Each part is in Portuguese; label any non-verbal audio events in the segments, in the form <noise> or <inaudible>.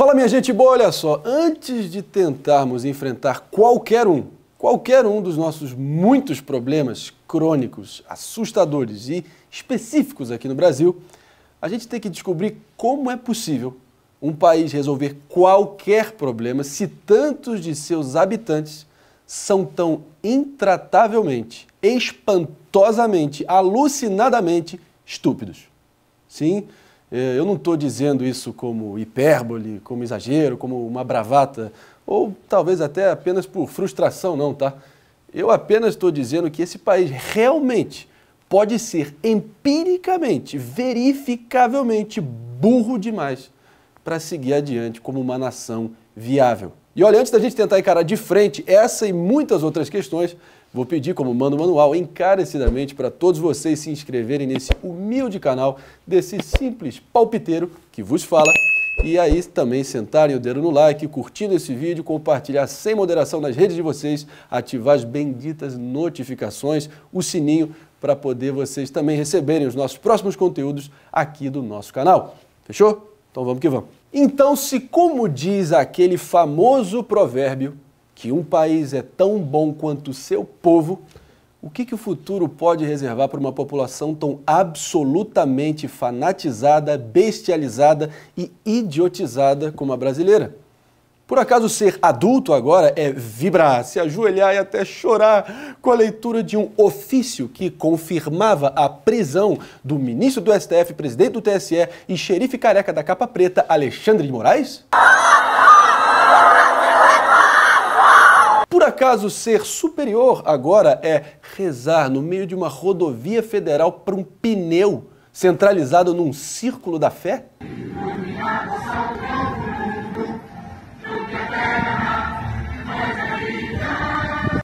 Fala minha gente boa, olha só, antes de tentarmos enfrentar qualquer um, qualquer um dos nossos muitos problemas crônicos, assustadores e específicos aqui no Brasil, a gente tem que descobrir como é possível um país resolver qualquer problema se tantos de seus habitantes são tão intratavelmente, espantosamente, alucinadamente estúpidos. Sim, é, eu não estou dizendo isso como hipérbole, como exagero, como uma bravata, ou talvez até apenas por frustração, não, tá? Eu apenas estou dizendo que esse país realmente pode ser empiricamente, verificavelmente burro demais para seguir adiante como uma nação viável. E olha, antes da gente tentar encarar de frente essa e muitas outras questões, Vou pedir, como mando manual, encarecidamente para todos vocês se inscreverem nesse humilde canal desse simples palpiteiro que vos fala. E aí também sentarem o dedo no like, curtindo esse vídeo, compartilhar sem moderação nas redes de vocês, ativar as benditas notificações, o sininho, para poder vocês também receberem os nossos próximos conteúdos aqui do nosso canal. Fechou? Então vamos que vamos. Então, se como diz aquele famoso provérbio, que um país é tão bom quanto o seu povo, o que, que o futuro pode reservar para uma população tão absolutamente fanatizada, bestializada e idiotizada como a brasileira? Por acaso ser adulto agora é vibrar, se ajoelhar e até chorar com a leitura de um ofício que confirmava a prisão do ministro do STF, presidente do TSE e xerife careca da capa preta, Alexandre de Moraes? acaso ser superior agora é rezar no meio de uma rodovia federal para um pneu centralizado num círculo da fé?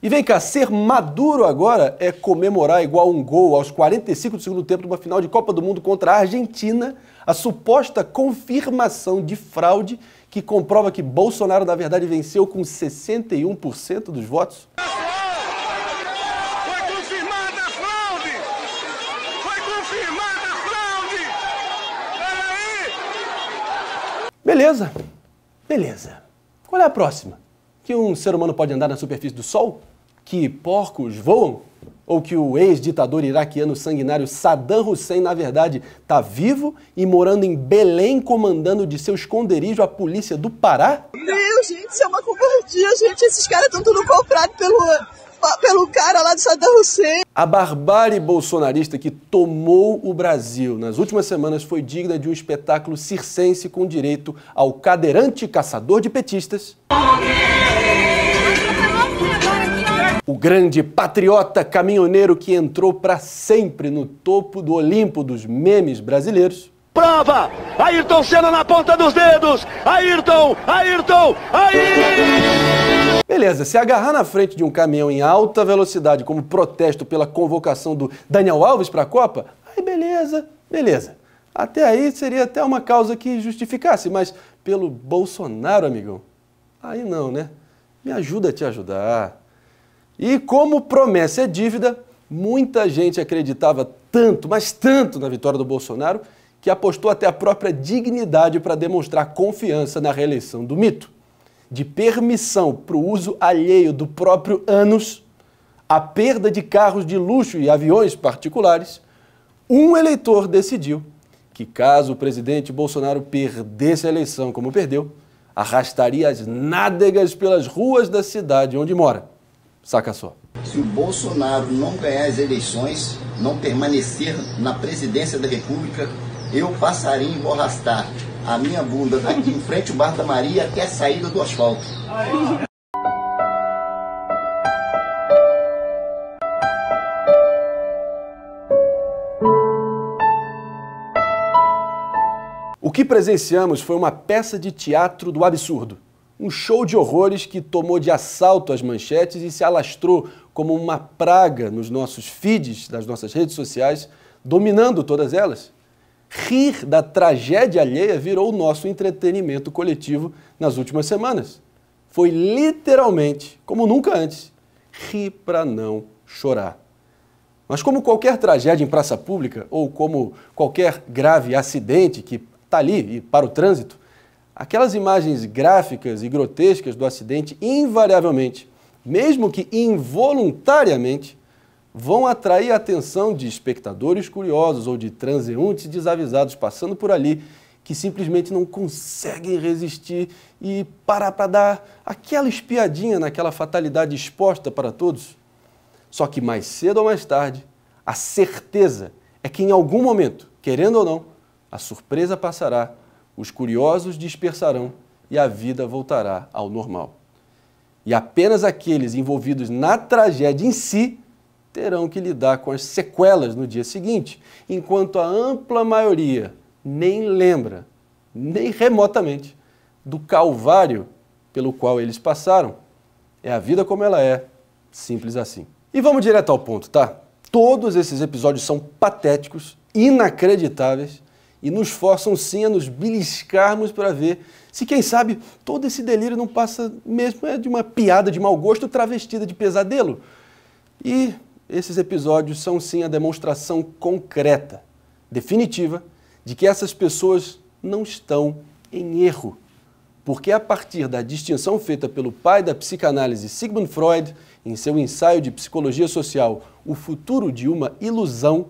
E vem cá, ser maduro agora é comemorar igual um gol aos 45 do segundo tempo de uma final de Copa do Mundo contra a Argentina, a suposta confirmação de fraude que comprova que Bolsonaro, na verdade, venceu com 61% dos votos? Foi confirmada a fraude! Foi confirmada a fraude! Peraí! Beleza, beleza. Qual é a próxima? Que um ser humano pode andar na superfície do Sol? Que porcos voam? Ou que o ex-ditador iraquiano sanguinário Saddam Hussein, na verdade, está vivo e morando em Belém, comandando de seu esconderijo a polícia do Pará? Meu, gente, isso é uma covardia, gente. Esses caras estão tudo comprados pelo, pelo cara lá do Saddam Hussein. A barbárie bolsonarista que tomou o Brasil nas últimas semanas foi digna de um espetáculo circense com direito ao cadeirante caçador de petistas o grande patriota caminhoneiro que entrou para sempre no topo do Olimpo dos memes brasileiros. Prova! Ayrton Senna na ponta dos dedos! Ayrton! Ayrton! Ayrton! Beleza, se agarrar na frente de um caminhão em alta velocidade como protesto pela convocação do Daniel Alves para a Copa, aí beleza, beleza. Até aí seria até uma causa que justificasse, mas pelo Bolsonaro, amigão, aí não, né? Me ajuda a te ajudar. E como promessa é dívida, muita gente acreditava tanto, mas tanto na vitória do Bolsonaro, que apostou até a própria dignidade para demonstrar confiança na reeleição do mito. De permissão para o uso alheio do próprio ânus, a perda de carros de luxo e aviões particulares, um eleitor decidiu que, caso o presidente Bolsonaro perdesse a eleição como perdeu, arrastaria as nádegas pelas ruas da cidade onde mora Saca só. Se o Bolsonaro não ganhar as eleições, não permanecer na presidência da República, eu, passarinho, vou arrastar a minha bunda daqui em frente ao Bar da Maria até a saída do asfalto. O que presenciamos foi uma peça de teatro do absurdo. Um show de horrores que tomou de assalto as manchetes e se alastrou como uma praga nos nossos feeds, das nossas redes sociais, dominando todas elas. Rir da tragédia alheia virou o nosso entretenimento coletivo nas últimas semanas. Foi literalmente, como nunca antes, rir para não chorar. Mas, como qualquer tragédia em praça pública ou como qualquer grave acidente que está ali e para o trânsito, Aquelas imagens gráficas e grotescas do acidente, invariavelmente, mesmo que involuntariamente, vão atrair a atenção de espectadores curiosos ou de transeuntes desavisados passando por ali que simplesmente não conseguem resistir e parar para dar aquela espiadinha naquela fatalidade exposta para todos. Só que mais cedo ou mais tarde, a certeza é que em algum momento, querendo ou não, a surpresa passará os curiosos dispersarão e a vida voltará ao normal. E apenas aqueles envolvidos na tragédia em si terão que lidar com as sequelas no dia seguinte, enquanto a ampla maioria nem lembra, nem remotamente, do calvário pelo qual eles passaram. É a vida como ela é, simples assim. E vamos direto ao ponto, tá? Todos esses episódios são patéticos, inacreditáveis e nos forçam sim a nos beliscarmos para ver se, quem sabe, todo esse delírio não passa mesmo é de uma piada de mau gosto travestida de pesadelo. E esses episódios são sim a demonstração concreta, definitiva, de que essas pessoas não estão em erro. Porque a partir da distinção feita pelo pai da psicanálise Sigmund Freud em seu ensaio de psicologia social O Futuro de uma Ilusão,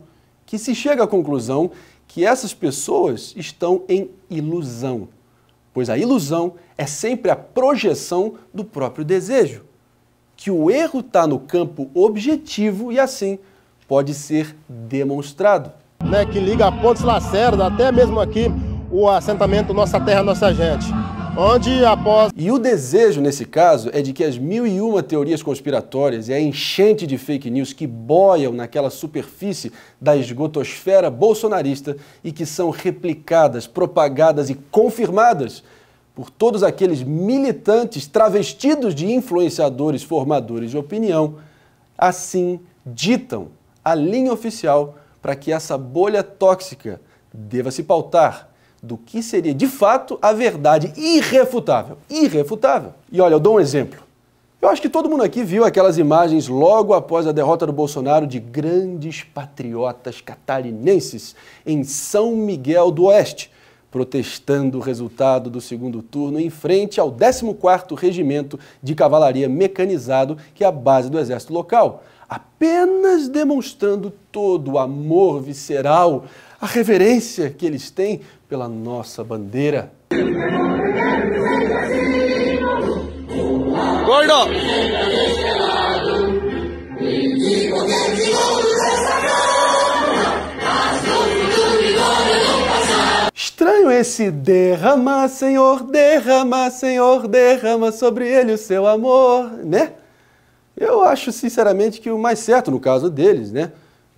que se chega à conclusão que essas pessoas estão em ilusão, pois a ilusão é sempre a projeção do próprio desejo. Que o erro está no campo objetivo e assim pode ser demonstrado. Né, que liga a Pontes Lacerda, até mesmo aqui o assentamento Nossa Terra, Nossa Gente onde após... E o desejo, nesse caso, é de que as mil e uma teorias conspiratórias e a enchente de fake news que boiam naquela superfície da esgotosfera bolsonarista e que são replicadas, propagadas e confirmadas por todos aqueles militantes travestidos de influenciadores formadores de opinião, assim ditam a linha oficial para que essa bolha tóxica deva se pautar do que seria de fato a verdade irrefutável. Irrefutável. E olha, eu dou um exemplo. Eu acho que todo mundo aqui viu aquelas imagens logo após a derrota do Bolsonaro de grandes patriotas catarinenses em São Miguel do Oeste, protestando o resultado do segundo turno em frente ao 14º Regimento de Cavalaria Mecanizado, que é a base do exército local, apenas demonstrando todo o amor visceral a reverência que eles têm pela nossa bandeira. Gordo! Estranho esse derrama, Senhor, derrama, Senhor, derrama sobre ele o seu amor, né? Eu acho sinceramente que o mais certo no caso deles, né?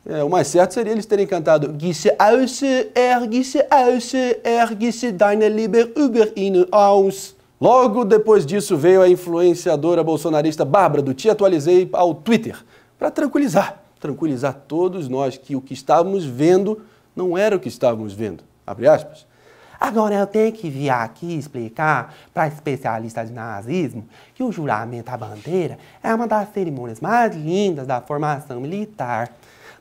É, o mais certo seria eles terem cantado Gisse aus, ergisse aus, ergisse deine Liebe über ihn aus. Logo depois disso veio a influenciadora bolsonarista Bárbara do Te Atualizei ao Twitter para tranquilizar, tranquilizar todos nós que o que estávamos vendo não era o que estávamos vendo. Abre aspas. Agora eu tenho que vir aqui explicar para especialistas de nazismo que o juramento à bandeira é uma das cerimônias mais lindas da formação militar.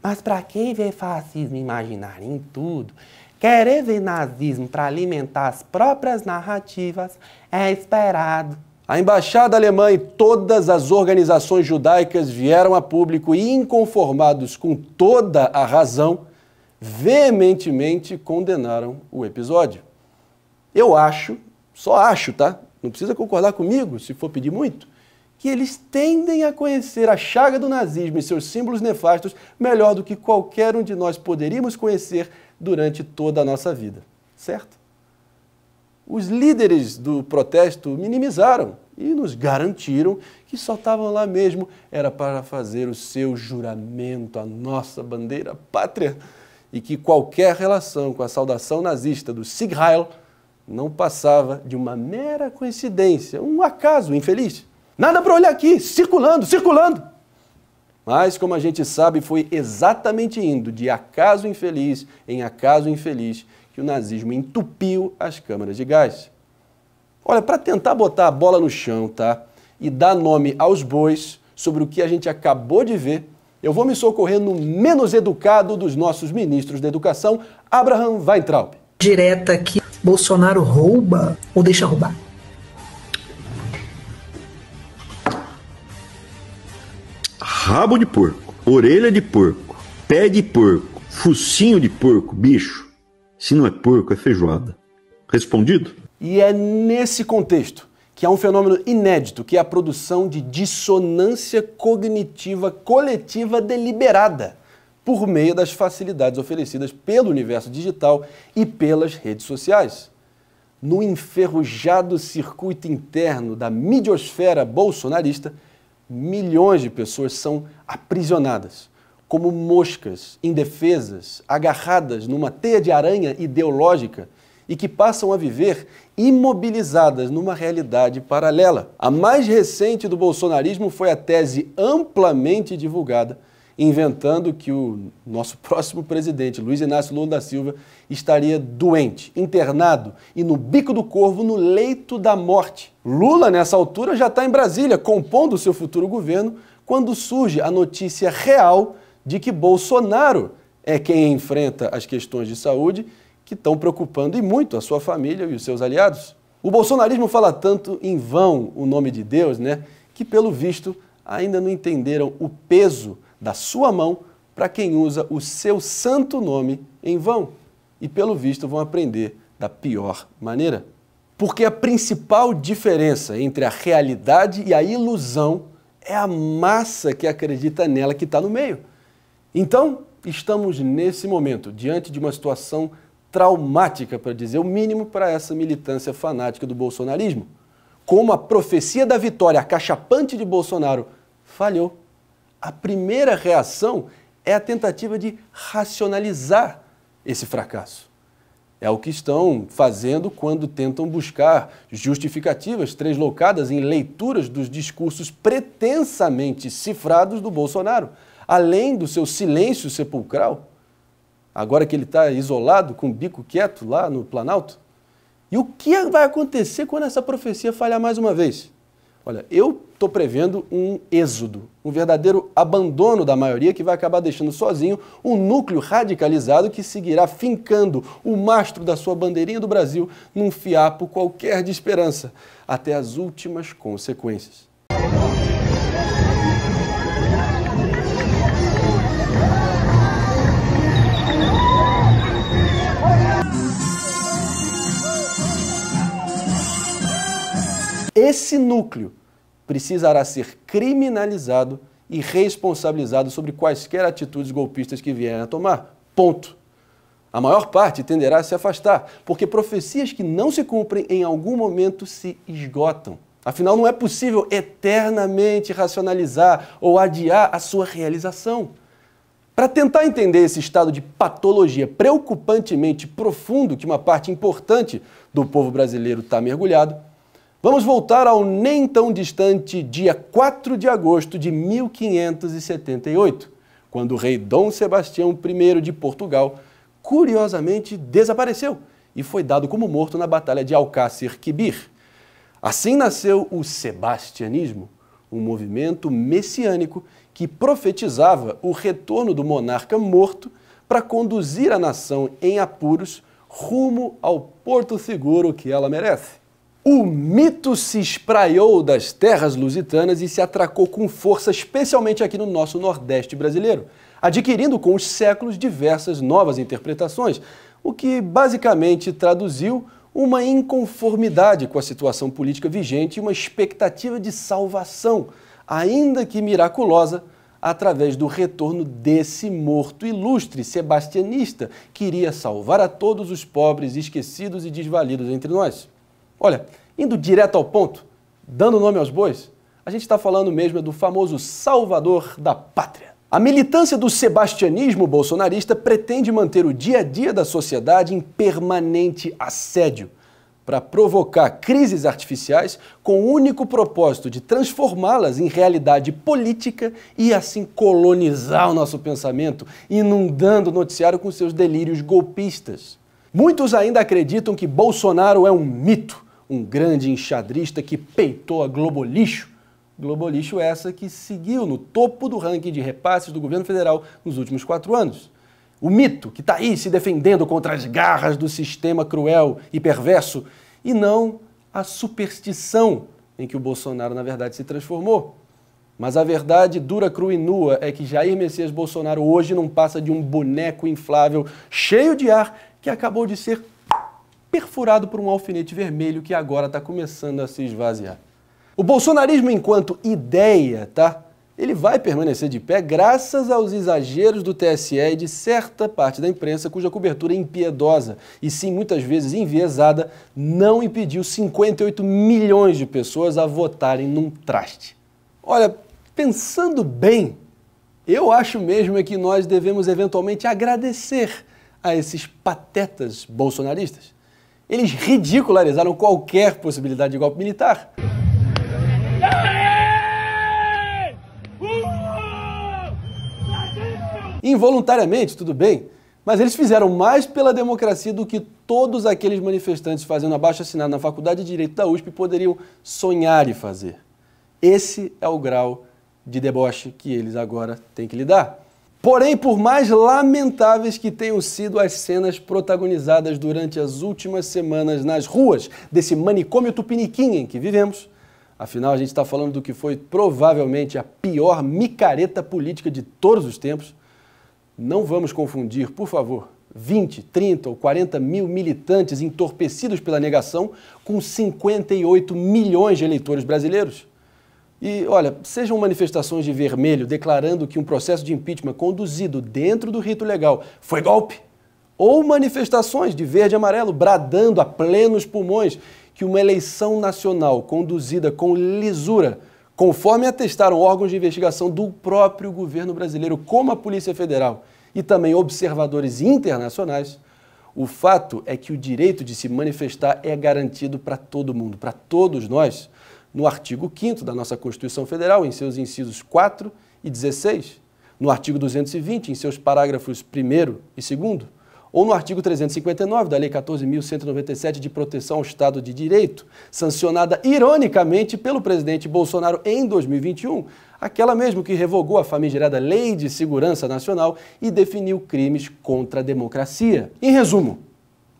Mas para quem vê fascismo imaginário em tudo, querer ver nazismo para alimentar as próprias narrativas é esperado. A embaixada alemã e todas as organizações judaicas vieram a público e, inconformados com toda a razão, veementemente condenaram o episódio. Eu acho, só acho, tá? Não precisa concordar comigo se for pedir muito que eles tendem a conhecer a chaga do nazismo e seus símbolos nefastos melhor do que qualquer um de nós poderíamos conhecer durante toda a nossa vida, certo? Os líderes do protesto minimizaram e nos garantiram que só estavam lá mesmo era para fazer o seu juramento à nossa bandeira pátria e que qualquer relação com a saudação nazista do Sieg Heil não passava de uma mera coincidência, um acaso infeliz. Nada para olhar aqui, circulando, circulando. Mas, como a gente sabe, foi exatamente indo de acaso infeliz em acaso infeliz que o nazismo entupiu as câmaras de gás. Olha, para tentar botar a bola no chão, tá? E dar nome aos bois sobre o que a gente acabou de ver, eu vou me socorrer no menos educado dos nossos ministros da educação, Abraham Weintraub. Direta que Bolsonaro rouba ou deixa roubar? rabo de porco, orelha de porco, pé de porco, focinho de porco, bicho. Se não é porco, é feijoada. Respondido? E é nesse contexto que há um fenômeno inédito, que é a produção de dissonância cognitiva coletiva deliberada por meio das facilidades oferecidas pelo universo digital e pelas redes sociais. No enferrujado circuito interno da midiosfera bolsonarista, milhões de pessoas são aprisionadas, como moscas indefesas, agarradas numa teia de aranha ideológica e que passam a viver imobilizadas numa realidade paralela. A mais recente do bolsonarismo foi a tese amplamente divulgada inventando que o nosso <laughs> próximo presidente, Luiz Inácio Lula da Silva, estaria doente, internado e no bico do corvo, no leito da morte. Lula, nessa altura, já está em Brasília, compondo seu futuro governo, quando surge a notícia real de que Bolsonaro é quem enfrenta as questões de saúde que estão preocupando e muito a sua família e os seus aliados. O bolsonarismo fala tanto em vão o nome de Deus, né, que pelo visto ainda não entenderam o peso da sua mão para quem usa o seu santo nome em vão. E pelo visto vão aprender da pior maneira. Porque a principal diferença entre a realidade e a ilusão é a massa que acredita nela que está no meio. Então, estamos nesse momento diante de uma situação traumática, para dizer o mínimo, para essa militância fanática do bolsonarismo. Como a profecia da vitória acachapante de Bolsonaro falhou a primeira reação é a tentativa de racionalizar esse fracasso. É o que estão fazendo quando tentam buscar justificativas translocadas em leituras dos discursos pretensamente cifrados do Bolsonaro, além do seu silêncio sepulcral, agora que ele está isolado, com o bico quieto lá no Planalto. E o que vai acontecer quando essa profecia falhar mais uma vez? Olha, eu estou prevendo um êxodo, um verdadeiro abandono da maioria que vai acabar deixando sozinho um núcleo radicalizado que seguirá fincando o mastro da sua bandeirinha do Brasil num fiapo qualquer de esperança, até as últimas consequências. Esse núcleo precisará ser criminalizado e responsabilizado sobre quaisquer atitudes golpistas que vierem a tomar. Ponto. A maior parte tenderá a se afastar, porque profecias que não se cumprem em algum momento se esgotam. Afinal, não é possível eternamente racionalizar ou adiar a sua realização. Para tentar entender esse estado de patologia preocupantemente profundo que uma parte importante do povo brasileiro está mergulhado, Vamos voltar ao nem tão distante dia 4 de agosto de 1578, quando o rei Dom Sebastião I de Portugal curiosamente desapareceu e foi dado como morto na Batalha de Alcácer Quibir. Assim nasceu o Sebastianismo, um movimento messiânico que profetizava o retorno do monarca morto para conduzir a nação em apuros rumo ao porto seguro que ela merece. O mito se espraiou das terras lusitanas e se atracou com força, especialmente aqui no nosso Nordeste brasileiro, adquirindo com os séculos diversas novas interpretações, o que basicamente traduziu uma inconformidade com a situação política vigente e uma expectativa de salvação, ainda que miraculosa, através do retorno desse morto ilustre sebastianista, que iria salvar a todos os pobres, esquecidos e desvalidos entre nós. Olha, indo direto ao ponto, dando nome aos bois, a gente está falando mesmo do famoso salvador da pátria. A militância do sebastianismo bolsonarista pretende manter o dia a dia da sociedade em permanente assédio para provocar crises artificiais com o único propósito de transformá-las em realidade política e assim colonizar o nosso pensamento, inundando o noticiário com seus delírios golpistas. Muitos ainda acreditam que Bolsonaro é um mito um grande enxadrista que peitou a Globolixo. Globolixo é essa que seguiu no topo do ranking de repasses do governo federal nos últimos quatro anos. O mito que está aí se defendendo contra as garras do sistema cruel e perverso, e não a superstição em que o Bolsonaro, na verdade, se transformou. Mas a verdade dura, crua e nua é que Jair Messias Bolsonaro hoje não passa de um boneco inflável cheio de ar que acabou de ser perfurado por um alfinete vermelho que agora está começando a se esvaziar. O bolsonarismo, enquanto ideia, tá? Ele vai permanecer de pé graças aos exageros do TSE e de certa parte da imprensa cuja cobertura é impiedosa e sim muitas vezes enviesada não impediu 58 milhões de pessoas a votarem num traste. Olha, pensando bem, eu acho mesmo é que nós devemos eventualmente agradecer a esses patetas bolsonaristas. Eles ridicularizaram qualquer possibilidade de golpe militar. Involuntariamente, tudo bem, mas eles fizeram mais pela democracia do que todos aqueles manifestantes fazendo abaixo assinado na Faculdade de Direito da USP poderiam sonhar e fazer. Esse é o grau de deboche que eles agora têm que lidar. Porém, por mais lamentáveis que tenham sido as cenas protagonizadas durante as últimas semanas nas ruas desse manicômio tupiniquim em que vivemos, afinal a gente está falando do que foi provavelmente a pior micareta política de todos os tempos, não vamos confundir, por favor, 20, 30 ou 40 mil militantes entorpecidos pela negação com 58 milhões de eleitores brasileiros e olha, sejam manifestações de vermelho declarando que um processo de impeachment conduzido dentro do rito legal foi golpe, ou manifestações de verde e amarelo bradando a plenos pulmões que uma eleição nacional conduzida com lisura, conforme atestaram órgãos de investigação do próprio governo brasileiro, como a Polícia Federal e também observadores internacionais, o fato é que o direito de se manifestar é garantido para todo mundo, para todos nós no artigo 5 da nossa Constituição Federal, em seus incisos 4 e 16, no artigo 220, em seus parágrafos 1 e 2, ou no artigo 359 da Lei 14.197 de proteção ao Estado de Direito, sancionada ironicamente pelo presidente Bolsonaro em 2021, aquela mesmo que revogou a famigerada Lei de Segurança Nacional e definiu crimes contra a democracia. Em resumo,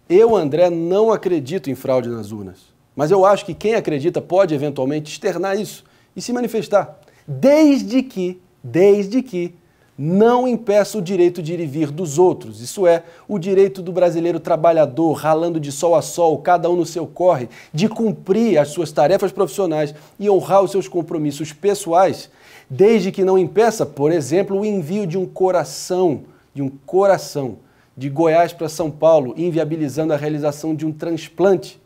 eu, André, não acredito em fraude nas urnas. Mas eu acho que quem acredita pode eventualmente externar isso e se manifestar, desde que, desde que não impeça o direito de ir e vir dos outros. Isso é, o direito do brasileiro trabalhador, ralando de sol a sol, cada um no seu corre, de cumprir as suas tarefas profissionais e honrar os seus compromissos pessoais, desde que não impeça, por exemplo, o envio de um coração, de um coração, de Goiás para São Paulo, inviabilizando a realização de um transplante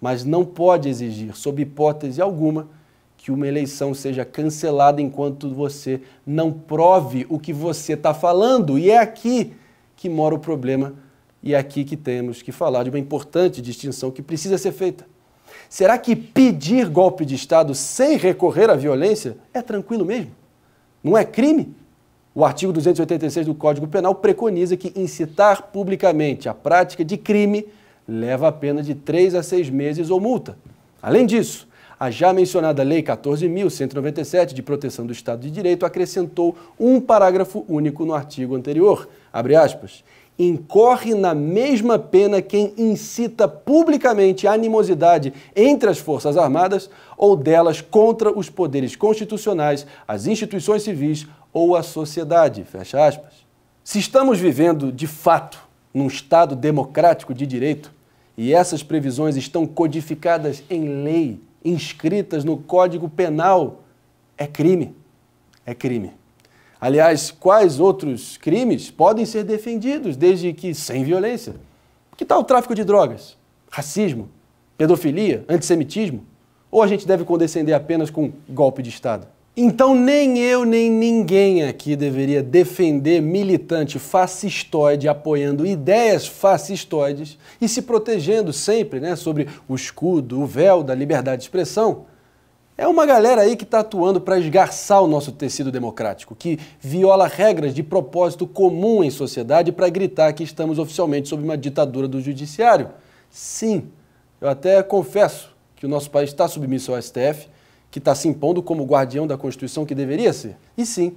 mas não pode exigir, sob hipótese alguma, que uma eleição seja cancelada enquanto você não prove o que você está falando. E é aqui que mora o problema e é aqui que temos que falar de uma importante distinção que precisa ser feita. Será que pedir golpe de Estado sem recorrer à violência é tranquilo mesmo? Não é crime? O artigo 286 do Código Penal preconiza que incitar publicamente a prática de crime leva a pena de 3 a 6 meses ou multa. Além disso, a já mencionada Lei 14.197 de Proteção do Estado de Direito acrescentou um parágrafo único no artigo anterior. Abre aspas. Incorre na mesma pena quem incita publicamente animosidade entre as Forças Armadas ou delas contra os poderes constitucionais, as instituições civis ou a sociedade. Fecha aspas. Se estamos vivendo, de fato, num Estado democrático de direito, e essas previsões estão codificadas em lei, inscritas no Código Penal. É crime. É crime. Aliás, quais outros crimes podem ser defendidos desde que sem violência? Que tal o tráfico de drogas? Racismo? Pedofilia? Antissemitismo? Ou a gente deve condescender apenas com golpe de Estado? Então nem eu nem ninguém aqui deveria defender militante fascistoide apoiando ideias fascistoides e se protegendo sempre, né, sobre o escudo, o véu da liberdade de expressão. É uma galera aí que está atuando para esgarçar o nosso tecido democrático, que viola regras de propósito comum em sociedade para gritar que estamos oficialmente sob uma ditadura do judiciário. Sim, eu até confesso que o nosso país está submisso ao STF que está se impondo como guardião da Constituição que deveria ser? E sim,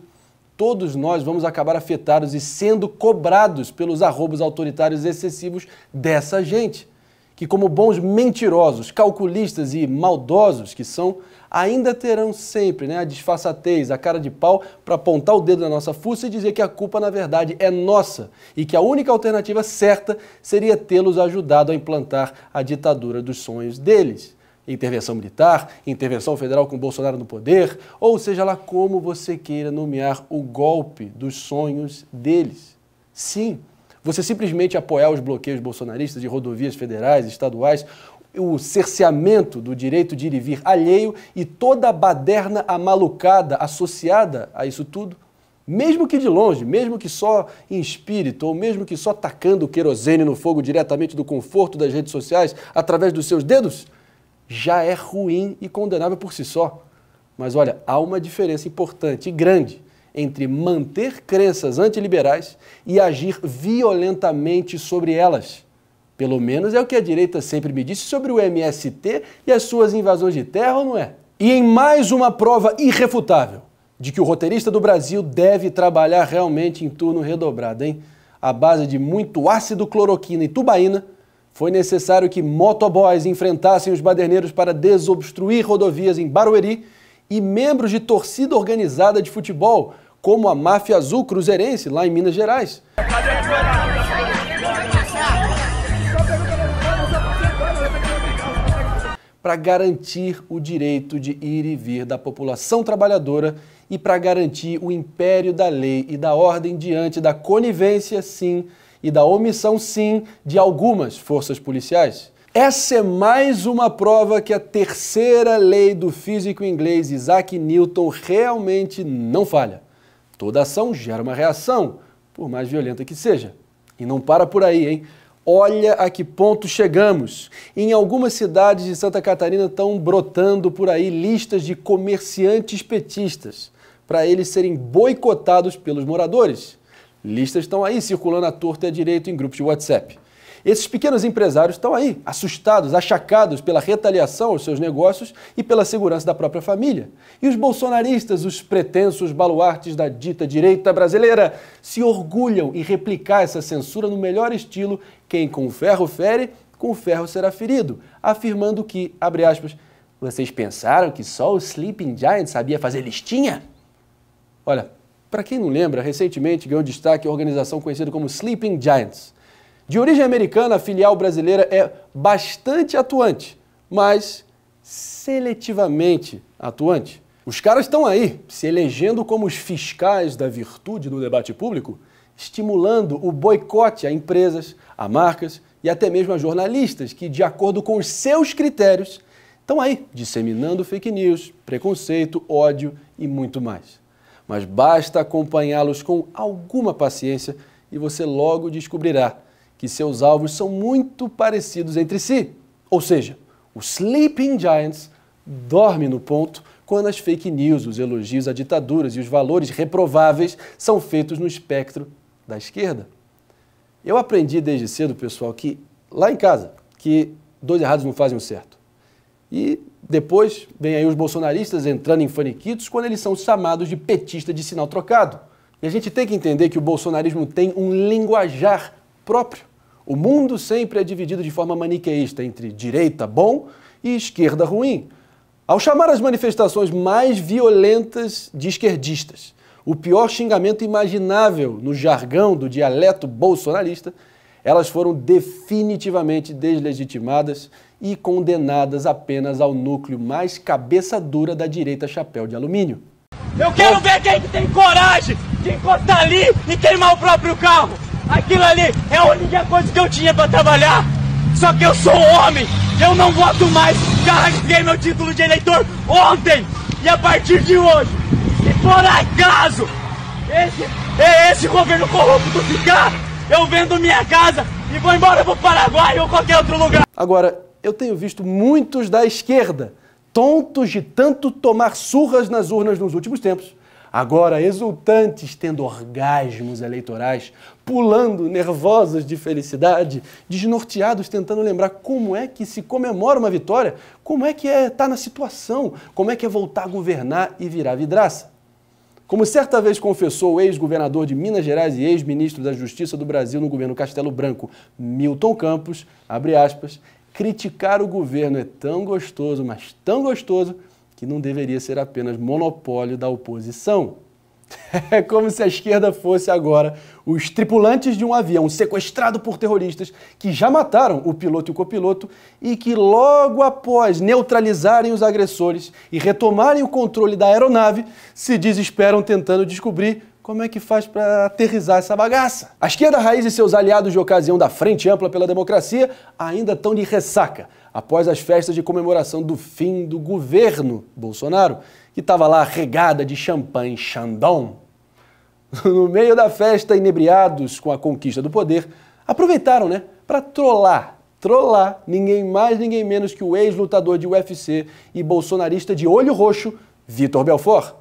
todos nós vamos acabar afetados e sendo cobrados pelos arrobos autoritários excessivos dessa gente, que, como bons mentirosos, calculistas e maldosos que são, ainda terão sempre né, a disfarçatez, a cara de pau para apontar o dedo na nossa fuça e dizer que a culpa, na verdade, é nossa e que a única alternativa certa seria tê-los ajudado a implantar a ditadura dos sonhos deles intervenção militar, intervenção federal com Bolsonaro no poder, ou seja lá como você queira nomear o golpe dos sonhos deles. Sim, você simplesmente apoiar os bloqueios bolsonaristas de rodovias federais, estaduais, o cerceamento do direito de ir e vir alheio e toda a baderna amalucada associada a isso tudo, mesmo que de longe, mesmo que só em espírito, ou mesmo que só tacando o querosene no fogo diretamente do conforto das redes sociais através dos seus dedos, já é ruim e condenável por si só. Mas olha, há uma diferença importante e grande entre manter crenças antiliberais e agir violentamente sobre elas. Pelo menos é o que a direita sempre me disse sobre o MST e as suas invasões de terra, ou não é? E em mais uma prova irrefutável de que o roteirista do Brasil deve trabalhar realmente em turno redobrado, hein? À base de muito ácido cloroquina e tubaína, foi necessário que motoboys enfrentassem os baderneiros para desobstruir rodovias em Barueri e membros de torcida organizada de futebol, como a Máfia Azul Cruzeirense, lá em Minas Gerais. para garantir o direito de ir e vir da população trabalhadora e para garantir o império da lei e da ordem diante da conivência, sim, e da omissão, sim, de algumas forças policiais. Essa é mais uma prova que a terceira lei do físico inglês Isaac Newton realmente não falha. Toda ação gera uma reação, por mais violenta que seja. E não para por aí, hein? Olha a que ponto chegamos. Em algumas cidades de Santa Catarina estão brotando por aí listas de comerciantes petistas para eles serem boicotados pelos moradores. Listas estão aí circulando à torta e à direita em grupos de WhatsApp. Esses pequenos empresários estão aí, assustados, achacados pela retaliação aos seus negócios e pela segurança da própria família. E os bolsonaristas, os pretensos baluartes da dita direita brasileira, se orgulham em replicar essa censura no melhor estilo: quem com ferro fere, com ferro será ferido, afirmando que, abre aspas, vocês pensaram que só o Sleeping Giant sabia fazer listinha? Olha, para quem não lembra, recentemente ganhou destaque a organização conhecida como Sleeping Giants. De origem americana, a filial brasileira é bastante atuante, mas seletivamente atuante. Os caras estão aí, se elegendo como os fiscais da virtude no debate público, estimulando o boicote a empresas, a marcas e até mesmo a jornalistas que, de acordo com os seus critérios, estão aí disseminando fake news, preconceito, ódio e muito mais mas basta acompanhá-los com alguma paciência e você logo descobrirá que seus alvos são muito parecidos entre si. Ou seja, o Sleeping Giants dorme no ponto quando as fake news, os elogios a ditaduras e os valores reprováveis são feitos no espectro da esquerda. Eu aprendi desde cedo, pessoal, que lá em casa, que dois errados não fazem o certo. E depois vem aí os bolsonaristas entrando em faniquitos quando eles são chamados de petista de sinal trocado. E a gente tem que entender que o bolsonarismo tem um linguajar próprio. O mundo sempre é dividido de forma maniqueísta entre direita bom e esquerda ruim. Ao chamar as manifestações mais violentas de esquerdistas, o pior xingamento imaginável no jargão do dialeto bolsonarista, elas foram definitivamente deslegitimadas e condenadas apenas ao núcleo mais cabeça dura da direita chapéu de alumínio. Eu quero ver quem tem coragem de encostar ali e queimar o próprio carro. Aquilo ali é a única coisa que eu tinha para trabalhar. Só que eu sou homem, eu não voto mais. Já meu título de eleitor ontem e a partir de hoje. Se por acaso esse, é esse governo corrupto ficar, eu vendo minha casa e vou embora pro Paraguai ou qualquer outro lugar. Agora, eu tenho visto muitos da esquerda, tontos de tanto tomar surras nas urnas nos últimos tempos, agora exultantes, tendo orgasmos eleitorais, pulando, nervosos de felicidade, desnorteados, tentando lembrar como é que se comemora uma vitória, como é que é estar tá na situação, como é que é voltar a governar e virar vidraça. Como certa vez confessou o ex-governador de Minas Gerais e ex-ministro da Justiça do Brasil no governo Castelo Branco, Milton Campos, abre aspas, Criticar o governo é tão gostoso, mas tão gostoso, que não deveria ser apenas monopólio da oposição. <laughs> É como se a esquerda fosse agora os tripulantes de um avião sequestrado por terroristas que já mataram o piloto e o copiloto e que, logo após neutralizarem os agressores e retomarem o controle da aeronave, se desesperam tentando descobrir como é que faz para aterrizar essa bagaça? A esquerda raiz e seus aliados de ocasião da Frente Ampla pela Democracia ainda estão de ressaca após as festas de comemoração do fim do governo Bolsonaro, que estava lá regada de champanhe Xandão. <laughs> No meio da festa, inebriados com a conquista do poder, aproveitaram, né, para trollar, trollar ninguém mais, ninguém menos que o ex-lutador de UFC e bolsonarista de olho roxo, Vitor Belfort.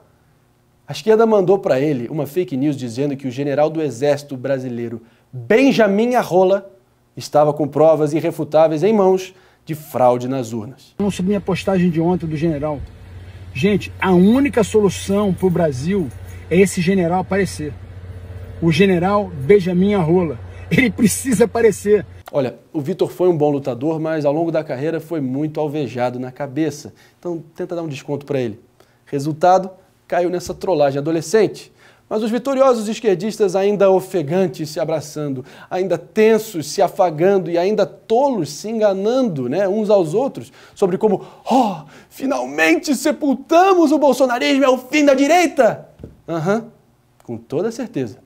A esquerda mandou para ele uma fake news dizendo que o general do Exército Brasileiro, Benjamin Arrola, estava com provas irrefutáveis em mãos de fraude nas urnas. Não se minha postagem de ontem do general. Gente, a única solução para o Brasil é esse general aparecer. O general Benjamin Arrola. Ele precisa aparecer. Olha, o Vitor foi um bom lutador, mas ao longo da carreira foi muito alvejado na cabeça. Então tenta dar um desconto para ele. Resultado, caiu nessa trollagem adolescente. Mas os vitoriosos esquerdistas, ainda ofegantes, se abraçando, ainda tensos, se afagando e ainda tolos, se enganando né, uns aos outros sobre como, oh, finalmente sepultamos o bolsonarismo, é o fim da direita! Aham, uhum, com toda certeza.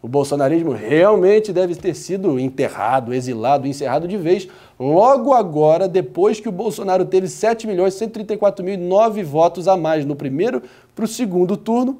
O bolsonarismo realmente deve ter sido enterrado, exilado, encerrado de vez, logo agora, depois que o Bolsonaro teve 7.134.009 votos a mais no primeiro para o segundo turno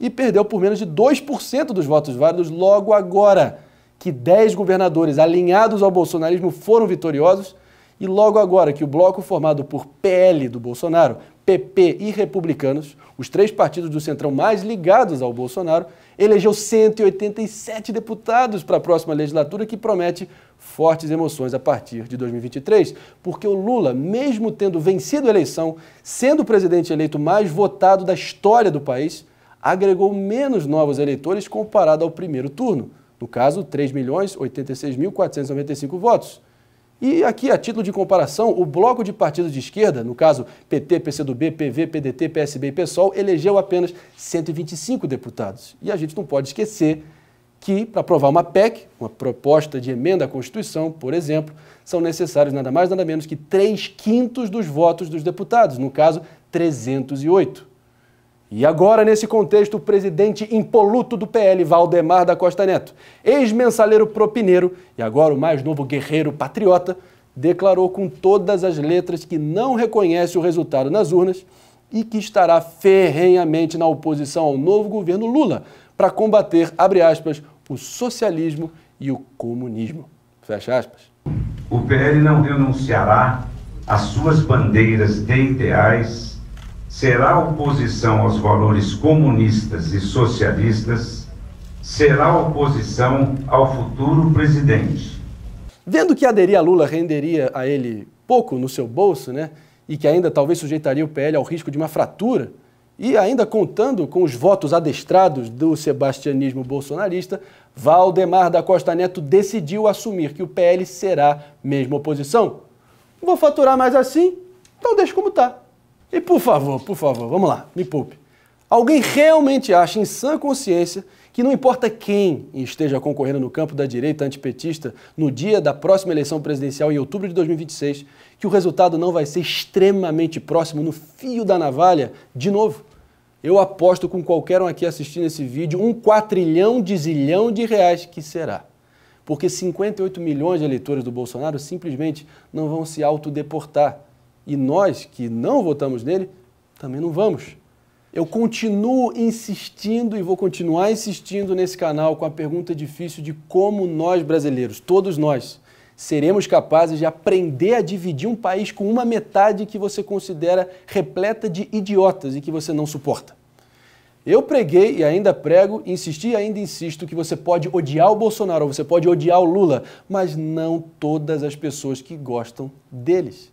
e perdeu por menos de 2% dos votos válidos logo agora que 10 governadores alinhados ao bolsonarismo foram vitoriosos e logo agora que o bloco formado por PL do Bolsonaro, PP e Republicanos, os três partidos do Centrão mais ligados ao Bolsonaro, elegeu 187 deputados para a próxima legislatura, que promete fortes emoções a partir de 2023, porque o Lula, mesmo tendo vencido a eleição, sendo o presidente eleito mais votado da história do país, agregou menos novos eleitores comparado ao primeiro turno, no caso, 3.086.495 votos. E aqui, a título de comparação, o bloco de partidos de esquerda, no caso PT, PCdoB, PV, PDT, PSB e PSOL, elegeu apenas 125 deputados. E a gente não pode esquecer que, para aprovar uma PEC, uma proposta de emenda à Constituição, por exemplo, são necessários nada mais nada menos que 3 quintos dos votos dos deputados, no caso, 308. E agora, nesse contexto, o presidente impoluto do PL, Valdemar da Costa Neto, ex-mensaleiro propineiro e agora o mais novo guerreiro patriota, declarou com todas as letras que não reconhece o resultado nas urnas e que estará ferrenhamente na oposição ao novo governo Lula para combater, abre aspas, o socialismo e o comunismo. Fecha aspas. O PL não renunciará às suas bandeiras de ideais será oposição aos valores comunistas e socialistas, será oposição ao futuro presidente. Vendo que aderir a Lula renderia a ele pouco no seu bolso, né? E que ainda talvez sujeitaria o PL ao risco de uma fratura, e ainda contando com os votos adestrados do sebastianismo bolsonarista, Valdemar da Costa Neto decidiu assumir que o PL será mesmo oposição. Vou faturar mais assim? Então deixa como está. E por favor, por favor, vamos lá, me poupe. Alguém realmente acha em sã consciência que não importa quem esteja concorrendo no campo da direita antipetista no dia da próxima eleição presidencial em outubro de 2026, que o resultado não vai ser extremamente próximo no fio da navalha de novo? Eu aposto com qualquer um aqui assistindo esse vídeo um quatrilhão de zilhão de reais que será. Porque 58 milhões de eleitores do Bolsonaro simplesmente não vão se autodeportar e nós que não votamos nele, também não vamos. Eu continuo insistindo e vou continuar insistindo nesse canal com a pergunta difícil de como nós brasileiros, todos nós, seremos capazes de aprender a dividir um país com uma metade que você considera repleta de idiotas e que você não suporta. Eu preguei e ainda prego, insisti e ainda insisto que você pode odiar o Bolsonaro, você pode odiar o Lula, mas não todas as pessoas que gostam deles.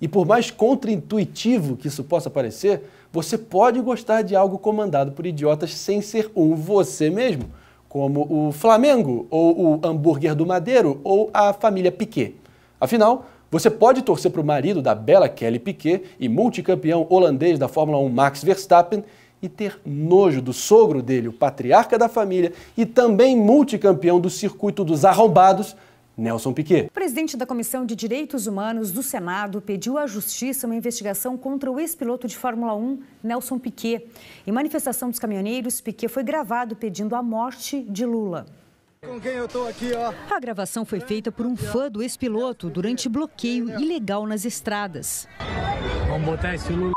E por mais contraintuitivo que isso possa parecer, você pode gostar de algo comandado por idiotas sem ser um você mesmo, como o Flamengo, ou o hambúrguer do Madeiro, ou a família Piquet. Afinal, você pode torcer para o marido da bela Kelly Piquet e multicampeão holandês da Fórmula 1 Max Verstappen e ter nojo do sogro dele, o patriarca da família e também multicampeão do circuito dos arrombados, Nelson Piquet. O presidente da Comissão de Direitos Humanos do Senado pediu à Justiça uma investigação contra o ex-piloto de Fórmula 1, Nelson Piquet. Em manifestação dos caminhoneiros, Piquet foi gravado pedindo a morte de Lula. Com quem eu tô aqui, ó. A gravação foi feita por um fã do ex-piloto durante bloqueio ilegal nas estradas. Vamos botar esse Lula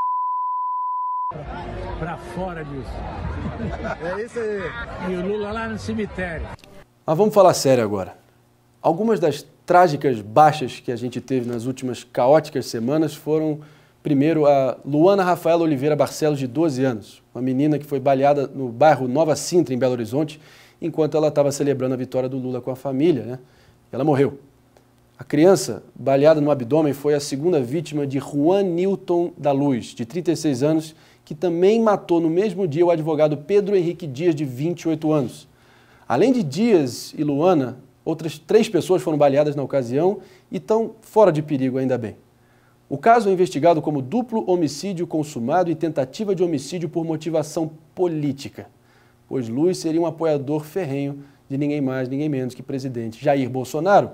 pra fora disso. É isso aí. E o Lula lá no cemitério. Mas ah, vamos falar sério agora. Algumas das trágicas baixas que a gente teve nas últimas caóticas semanas foram, primeiro, a Luana Rafaela Oliveira Barcelos, de 12 anos, uma menina que foi baleada no bairro Nova Sintra, em Belo Horizonte, enquanto ela estava celebrando a vitória do Lula com a família. Né? Ela morreu. A criança, baleada no abdômen, foi a segunda vítima de Juan Newton da Luz, de 36 anos, que também matou no mesmo dia o advogado Pedro Henrique Dias, de 28 anos. Além de Dias e Luana, Outras três pessoas foram baleadas na ocasião e estão fora de perigo, ainda bem. O caso é investigado como duplo homicídio consumado e tentativa de homicídio por motivação política, pois Luiz seria um apoiador ferrenho de ninguém mais, ninguém menos que presidente Jair Bolsonaro.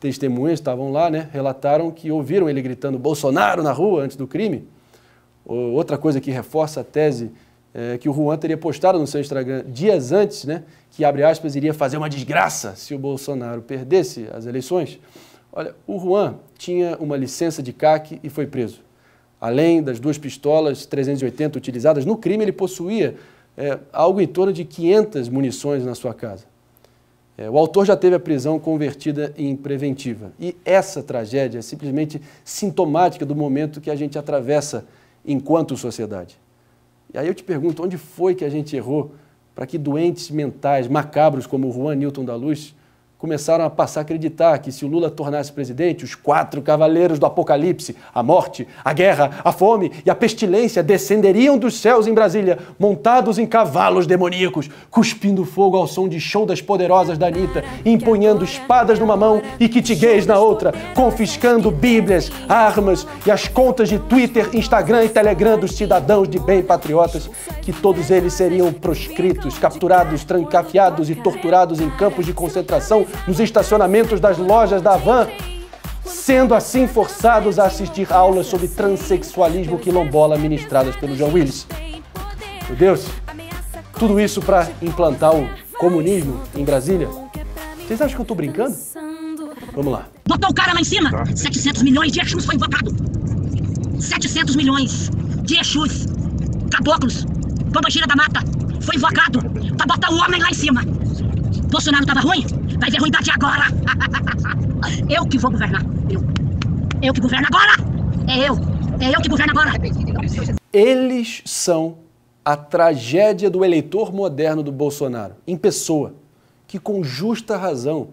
Testemunhas estavam lá, né? Relataram que ouviram ele gritando Bolsonaro na rua antes do crime. Outra coisa que reforça a tese é, que o Juan teria postado no seu Instagram dias antes, né, que, abre aspas, iria fazer uma desgraça se o Bolsonaro perdesse as eleições. Olha, o Juan tinha uma licença de CAC e foi preso. Além das duas pistolas 380 utilizadas no crime, ele possuía é, algo em torno de 500 munições na sua casa. É, o autor já teve a prisão convertida em preventiva. E essa tragédia é simplesmente sintomática do momento que a gente atravessa enquanto sociedade. E aí eu te pergunto, onde foi que a gente errou para que doentes mentais macabros como o Juan Newton da Luz começaram a passar a acreditar que se o Lula tornasse presidente, os quatro cavaleiros do apocalipse, a morte, a guerra, a fome e a pestilência descenderiam dos céus em Brasília, montados em cavalos demoníacos, cuspindo fogo ao som de show das poderosas da Anitta, empunhando espadas numa mão e kitiguês na outra, confiscando bíblias, armas e as contas de Twitter, Instagram e Telegram dos cidadãos de bem patriotas, que todos eles seriam proscritos, capturados, trancafiados e torturados em campos de concentração nos estacionamentos das lojas da Van, sendo assim forçados a assistir aulas sobre transexualismo quilombola ministradas pelo John Willis. Meu Deus, tudo isso para implantar o comunismo em Brasília? Vocês acham que eu estou brincando? Vamos lá. Botou o cara lá em cima. Tá. 700 milhões de Exus foi invocado. 700 milhões de Exus, caboclos, pombagira da mata, foi invocado pra botar o homem lá em cima. Bolsonaro tava ruim? Vai ver ruim agora! <laughs> eu que vou governar. Eu. Eu que governo agora! É eu! É eu que governo agora! Eles são a tragédia do eleitor moderno do Bolsonaro, em pessoa, que com justa razão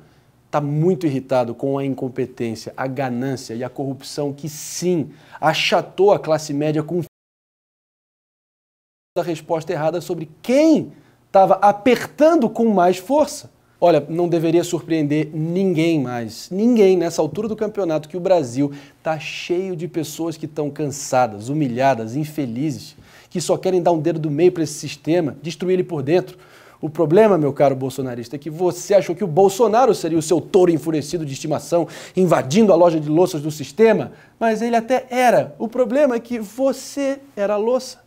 está muito irritado com a incompetência, a ganância e a corrupção que sim achatou a classe média com da resposta errada sobre quem estava apertando com mais força. Olha, não deveria surpreender ninguém mais, ninguém nessa altura do campeonato que o Brasil está cheio de pessoas que estão cansadas, humilhadas, infelizes, que só querem dar um dedo do meio para esse sistema, destruir ele por dentro. O problema, meu caro bolsonarista, é que você achou que o Bolsonaro seria o seu touro enfurecido de estimação, invadindo a loja de louças do sistema, mas ele até era. O problema é que você era a louça.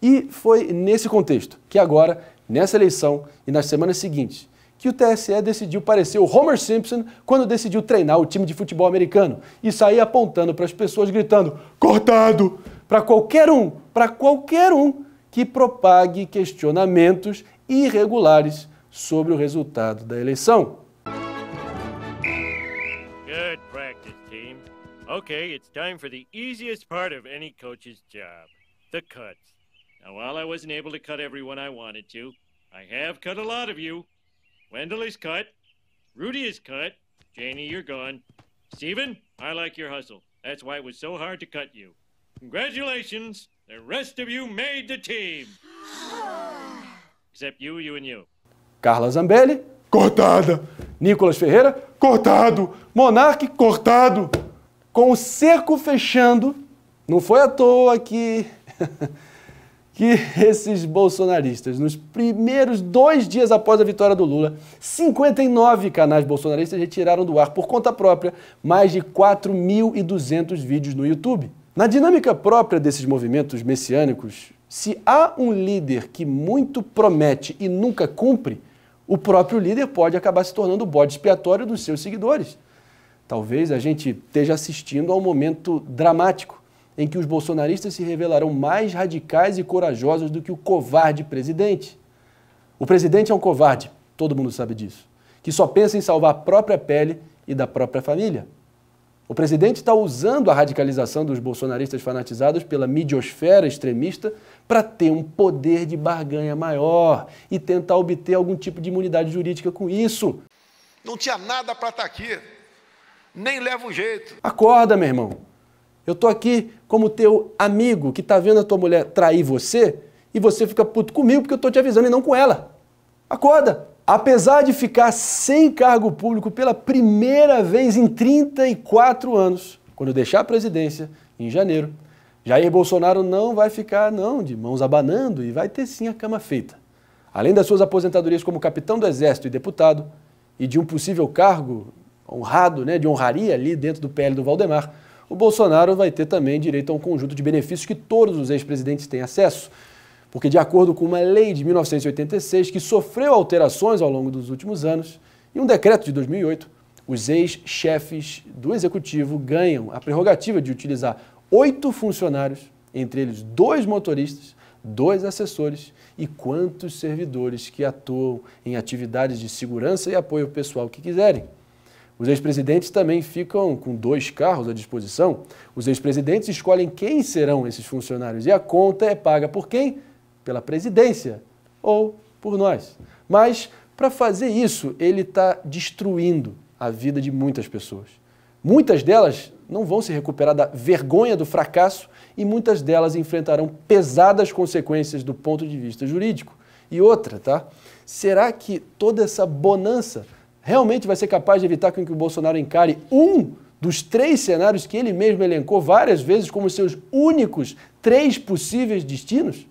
E foi nesse contexto que agora nessa eleição e nas semanas seguintes, que o TSE decidiu parecer o Homer Simpson quando decidiu treinar o time de futebol americano e sair apontando para as pessoas gritando: cortado! para qualquer um, para qualquer um que propague questionamentos irregulares sobre o resultado da eleição. Good practice, team. Okay, it's time for the easiest part of any coach's job, the cuts. Now, while I wasn't able to cut everyone I wanted to, I have cut a lot of you. Wendell is cut. Rudy is cut. Janie, you're gone. Steven, I like your hustle. That's why it was so hard to cut you. Congratulations! The rest of you made the team! <sighs> Except you, you and you. Carla Zambelli, cortada! Nicolas Ferreira, cortado! Monarque, cortado! Com o cerco fechando, não foi à toa que. <laughs> que <laughs> esses bolsonaristas, nos primeiros dois dias após a vitória do Lula, 59 canais bolsonaristas retiraram do ar por conta própria mais de 4.200 vídeos no YouTube. Na dinâmica própria desses movimentos messiânicos, se há um líder que muito promete e nunca cumpre, o próprio líder pode acabar se tornando o bode expiatório dos seus seguidores. Talvez a gente esteja assistindo a um momento dramático em que os bolsonaristas se revelarão mais radicais e corajosos do que o covarde presidente. O presidente é um covarde, todo mundo sabe disso, que só pensa em salvar a própria pele e da própria família. O presidente está usando a radicalização dos bolsonaristas fanatizados pela midiosfera extremista para ter um poder de barganha maior e tentar obter algum tipo de imunidade jurídica com isso. Não tinha nada para estar tá aqui. Nem leva o jeito. Acorda, meu irmão. Eu tô aqui como teu amigo que tá vendo a tua mulher trair você e você fica puto comigo porque eu tô te avisando e não com ela. Acorda! Apesar de ficar sem cargo público pela primeira vez em 34 anos, quando deixar a presidência, em janeiro, Jair Bolsonaro não vai ficar, não, de mãos abanando e vai ter sim a cama feita. Além das suas aposentadorias como capitão do Exército e deputado, e de um possível cargo honrado, né, de honraria ali dentro do PL do Valdemar, o Bolsonaro vai ter também direito a um conjunto de benefícios que todos os ex-presidentes têm acesso, porque, de acordo com uma lei de 1986 que sofreu alterações ao longo dos últimos anos e um decreto de 2008, os ex-chefes do executivo ganham a prerrogativa de utilizar oito funcionários, entre eles dois motoristas, dois assessores e quantos servidores que atuam em atividades de segurança e apoio pessoal que quiserem. Os ex-presidentes também ficam com dois carros à disposição. Os ex-presidentes escolhem quem serão esses funcionários e a conta é paga por quem? Pela presidência ou por nós. Mas, para fazer isso, ele está destruindo a vida de muitas pessoas. Muitas delas não vão se recuperar da vergonha do fracasso e muitas delas enfrentarão pesadas consequências do ponto de vista jurídico. E outra, tá? Será que toda essa bonança realmente vai ser capaz de evitar que o Bolsonaro encare um dos três cenários que ele mesmo elencou várias vezes como seus únicos três possíveis destinos?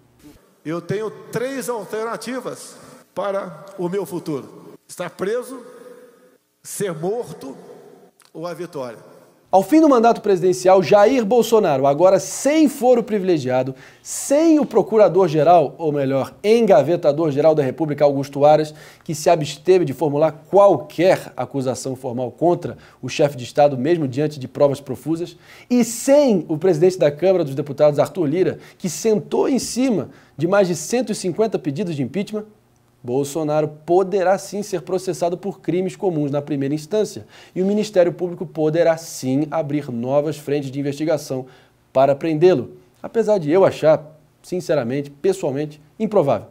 Eu tenho três alternativas para o meu futuro: estar preso, ser morto ou a vitória. Ao fim do mandato presidencial, Jair Bolsonaro, agora sem foro privilegiado, sem o procurador-geral, ou melhor, engavetador-geral da República, Augusto Aras, que se absteve de formular qualquer acusação formal contra o chefe de Estado, mesmo diante de provas profusas, e sem o presidente da Câmara dos Deputados, Arthur Lira, que sentou em cima de mais de 150 pedidos de impeachment, Bolsonaro poderá sim ser processado por crimes comuns na primeira instância e o Ministério Público poderá sim abrir novas frentes de investigação para prendê-lo, apesar de eu achar, sinceramente, pessoalmente, improvável.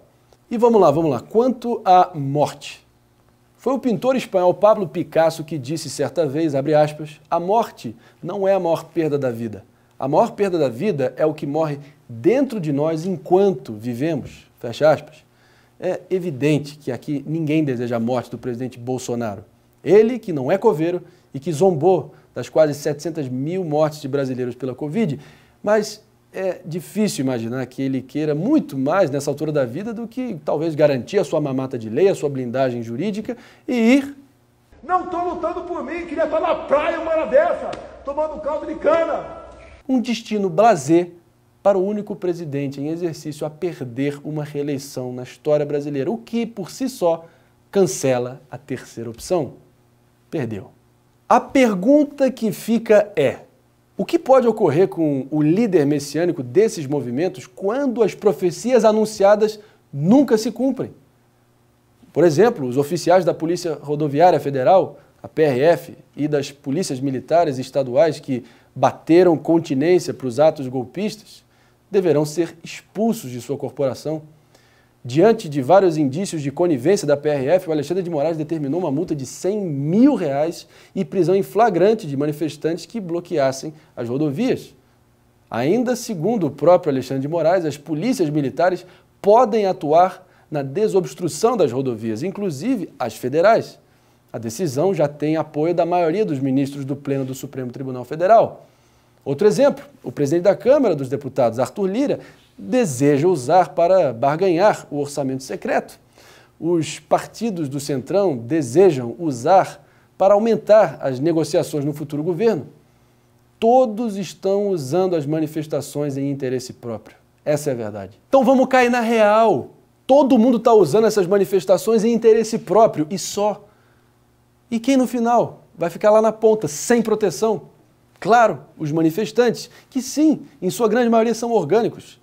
E vamos lá, vamos lá. Quanto à morte. Foi o pintor espanhol Pablo Picasso que disse certa vez, abre aspas, a morte não é a maior perda da vida. A maior perda da vida é o que morre dentro de nós enquanto vivemos, fecha aspas. É evidente que aqui ninguém deseja a morte do presidente Bolsonaro. Ele, que não é coveiro e que zombou das quase 700 mil mortes de brasileiros pela Covid, mas é difícil imaginar que ele queira muito mais nessa altura da vida do que talvez garantir a sua mamata de lei, a sua blindagem jurídica e ir. Não estou lutando por mim, queria estar na praia uma hora dessa, tomando caldo de cana. Um destino blazer para o único presidente em exercício a perder uma reeleição na história brasileira, o que por si só cancela a terceira opção. Perdeu. A pergunta que fica é: o que pode ocorrer com o líder messiânico desses movimentos quando as profecias anunciadas nunca se cumprem? Por exemplo, os oficiais da Polícia Rodoviária Federal, a PRF, e das polícias militares estaduais que bateram continência para os atos golpistas deverão ser expulsos de sua corporação. Diante de vários indícios de conivência da PRF, o Alexandre de Moraes determinou uma multa de 100 mil reais e prisão em flagrante de manifestantes que bloqueassem as rodovias. Ainda segundo o próprio Alexandre de Moraes, as polícias militares podem atuar na desobstrução das rodovias, inclusive as federais. A decisão já tem apoio da maioria dos ministros do Pleno do Supremo Tribunal Federal. Outro exemplo, o presidente da Câmara dos Deputados, Arthur Lira, deseja usar para barganhar o orçamento secreto. Os partidos do Centrão desejam usar para aumentar as negociações no futuro governo. Todos estão usando as manifestações em interesse próprio. Essa é a verdade. Então vamos cair na real. Todo mundo está usando essas manifestações em interesse próprio e só. E quem no final vai ficar lá na ponta, sem proteção? claro, os manifestantes, que sim, em sua grande maioria são orgânicos.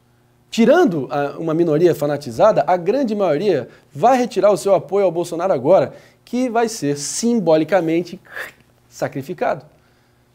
Tirando a, uma minoria fanatizada, a grande maioria vai retirar o seu apoio ao Bolsonaro agora, que vai ser simbolicamente sacrificado.